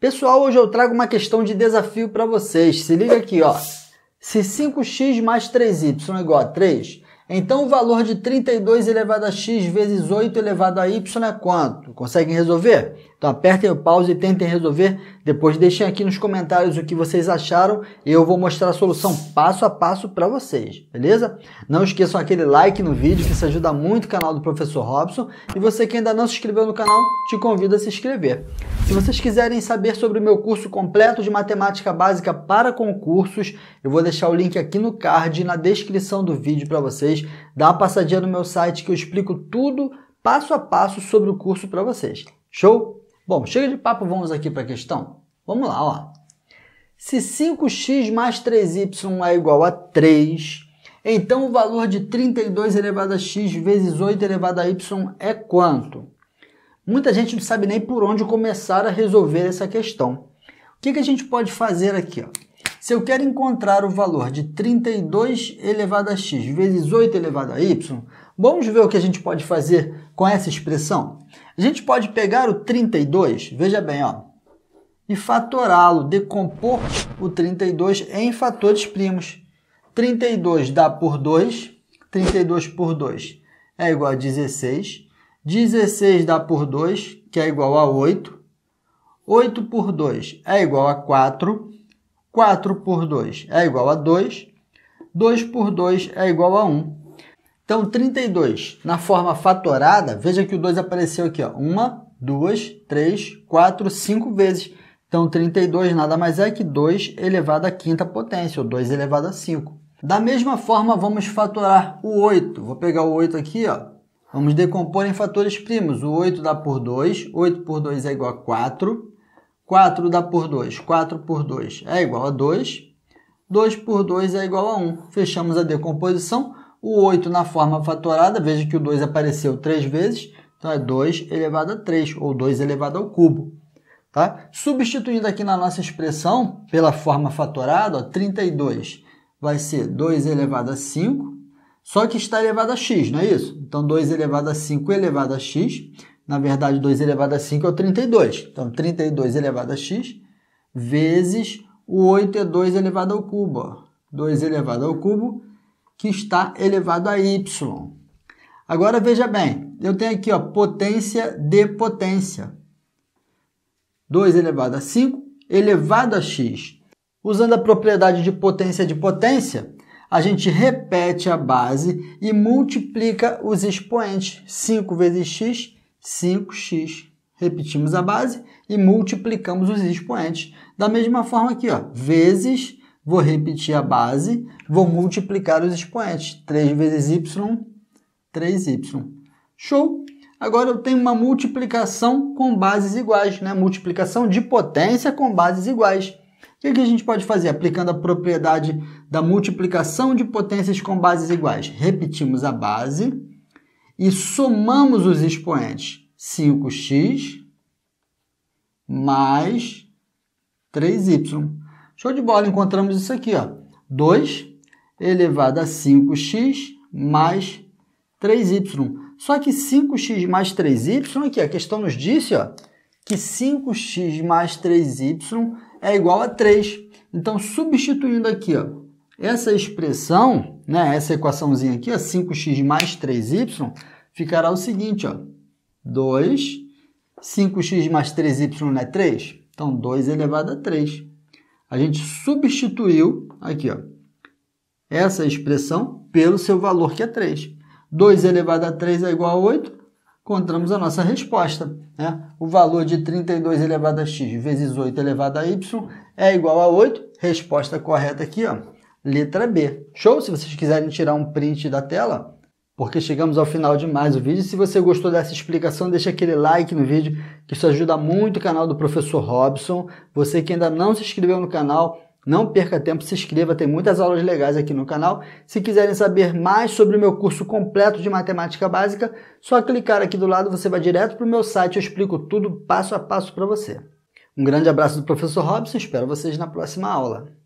Pessoal, hoje eu trago uma questão de desafio para vocês. Se liga aqui, ó. Se 5x mais 3y é igual a 3, então o valor de 32 elevado a x vezes 8 elevado a y é quanto? Conseguem resolver? Então apertem o pause e tentem resolver. Depois deixem aqui nos comentários o que vocês acharam e eu vou mostrar a solução passo a passo para vocês, beleza? Não esqueçam aquele like no vídeo que isso ajuda muito o canal do Professor Robson. E você que ainda não se inscreveu no canal, te convido a se inscrever. Se vocês quiserem saber sobre o meu curso completo de matemática básica para concursos, eu vou deixar o link aqui no card e na descrição do vídeo para vocês vocês, dá uma passadinha no meu site que eu explico tudo passo a passo sobre o curso para vocês. Show? Bom, chega de papo, vamos aqui para a questão. Vamos lá, ó. Se 5x mais 3y é igual a 3, então o valor de 32 elevado a x vezes 8 elevado a y é quanto? Muita gente não sabe nem por onde começar a resolver essa questão. O que, que a gente pode fazer aqui? Ó? Se eu quero encontrar o valor de 32 elevado a x vezes 8 elevado a y, vamos ver o que a gente pode fazer com essa expressão? A gente pode pegar o 32, veja bem, ó, e fatorá-lo, decompor o 32 em fatores primos. 32 dá por 2, 32 por 2 é igual a 16. 16 dá por 2, que é igual a 8. 8 por 2 é igual a 4. 4 por 2 é igual a 2. 2 por 2 é igual a 1. Então, 32 na forma fatorada, veja que o 2 apareceu aqui, ó, 1, 2, 3, 4, 5 vezes. Então, 32 nada mais é que 2 elevado à quinta potência, ou 2 elevado a 5. Da mesma forma, vamos fatorar o 8. Vou pegar o 8 aqui, ó. Vamos decompor em fatores primos. O 8 dá por 2. 8 por 2 é igual a 4. 4 dá por 2. 4 por 2 é igual a 2. 2 por 2 é igual a 1. Fechamos a decomposição. O 8 na forma fatorada, veja que o 2 apareceu 3 vezes. Então, é 2 elevado a 3, ou 2 elevado ao cubo. Tá? Substituindo aqui na nossa expressão, pela forma fatorada, ó, 32 vai ser 2 elevado a 5, só que está elevado a x, não é isso? Então, 2 elevado a 5 elevado a x na verdade, 2 elevado a 5 é o 32. Então, 32 elevado a x vezes o 8 é 2 elevado ao cubo. Ó. 2 elevado ao cubo, que está elevado a y. Agora, veja bem, eu tenho aqui ó, potência de potência. 2 elevado a 5 elevado a x. Usando a propriedade de potência de potência, a gente repete a base e multiplica os expoentes. 5 vezes x 5x. Repetimos a base e multiplicamos os expoentes. Da mesma forma aqui, ó, vezes, vou repetir a base, vou multiplicar os expoentes. 3 vezes y, 3y. Show! Agora eu tenho uma multiplicação com bases iguais, né? Multiplicação de potência com bases iguais. O que a gente pode fazer aplicando a propriedade da multiplicação de potências com bases iguais? Repetimos a base, e somamos os expoentes 5x mais 3y. Show de bola, encontramos isso aqui, ó. 2 elevado a 5x mais 3y. Só que 5x mais 3y, aqui a questão nos disse ó, que 5x mais 3y é igual a 3. Então, substituindo aqui ó, essa expressão, né, essa equaçãozinha aqui, ó, 5x mais 3y, ficará o seguinte, ó, 2, 5x mais 3y não é 3? Então, 2 elevado a 3. A gente substituiu, aqui, ó, essa expressão pelo seu valor, que é 3. 2 elevado a 3 é igual a 8, encontramos a nossa resposta. Né? O valor de 32 elevado a x vezes 8 elevado a y é igual a 8. Resposta correta aqui, ó, letra B. Show? Se vocês quiserem tirar um print da tela, porque chegamos ao final de mais o vídeo. Se você gostou dessa explicação, deixa aquele like no vídeo, que isso ajuda muito o canal do Professor Robson. Você que ainda não se inscreveu no canal, não perca tempo, se inscreva, tem muitas aulas legais aqui no canal. Se quiserem saber mais sobre o meu curso completo de matemática básica, só clicar aqui do lado, você vai direto para o meu site, eu explico tudo passo a passo para você. Um grande abraço do Professor Robson, espero vocês na próxima aula.